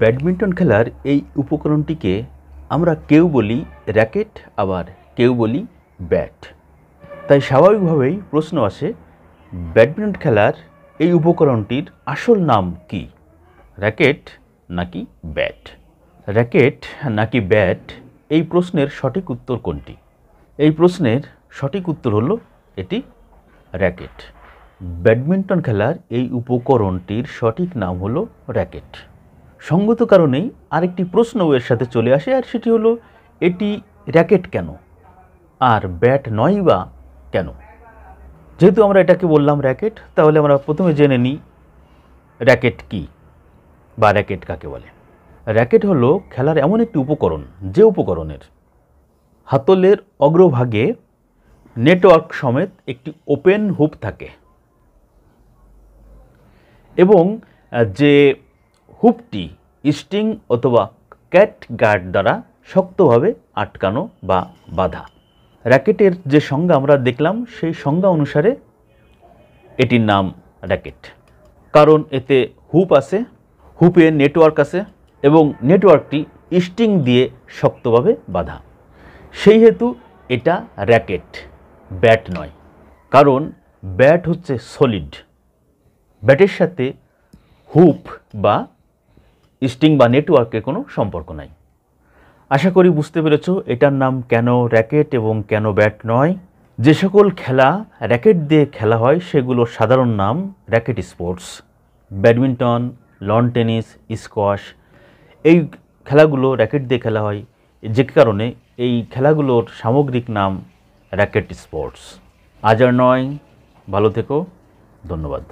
badminton খেলার এই উপকরণটিকে আমরা কেউ বলি র্যাকেট আবার কেউ বলি ব্যাট তাই স্বাভাবিকভাবেই প্রশ্ন আসে ব্যাডমিন্টন খেলার এই উপকরণটির আসল নাম কি র্যাকেট নাকি ব্যাট র্যাকেট নাকি ব্যাট এই প্রশ্নের সঠিক উত্তর কোনটি এই প্রশ্নের সঠিক উত্তর হল এটি র্যাকেট ব্যাডমিন্টন খেলার এই উপকরণটির সঠিক নাম হলো র্যাকেট সঙ্গত কারণেই আরেকটি প্রশ্ন এর সাথে চলে আসে আর সেটি হলো এটি র্যাকেট কেন আর ব্যাট নয় বা কেন যেহেতু আমরা এটাকে বললাম র্যাকেট তাহলে আমরা প্রথমে জেনে নিই র্যাকেট কি বা র্যাকেট কাকে বলে র্যাকেট হলো খেলার এমন একটি উপকরণ যে উপকরণের হাতলের অগ্রভাগে নেটওয়ার্ক সমেত একটি ওপেন হুপ থাকে এবং যে হুপটি স্টিং অথবা ক্যাট গার্ড দ্বারা শক্তভাবে আটকানো বা বাধা র্যাকেটের যে সংজ্ঞা আমরা দেখলাম সেই সংজ্ঞা অনুসারে এটির নাম র্যাকেট কারণ এতে হুপ আছে হুপে নেটওয়ার্ক আছে এবং নেটওয়ার্কটি স্টিং দিয়ে শক্তভাবে বাধা সেই হেতু এটা র্যাকেট ব্যাট নয় কারণ ব্যাট হচ্ছে সলিড ব্যাটের সাথে হুপ বা স্টিং বা নেটওয়ার্কের কোনো সম্পর্ক নাই আশা করি বুঝতে পেরেছ এটার নাম কেন র্যাকেট এবং কেন ব্যাট নয় যে সকল খেলা র্যাকেট দিয়ে খেলা হয় সেগুলোর সাধারণ নাম racket sports badminton lawn tennis squash এই খেলাগুলো র্যাকেট দিয়ে খেলা হয় যে কারণে এই খেলাগুলোর সামগ্রিক নাম র্যাকেট স্পোর্টস আজ আর নয় ভালো থেকো ধন্যবাদ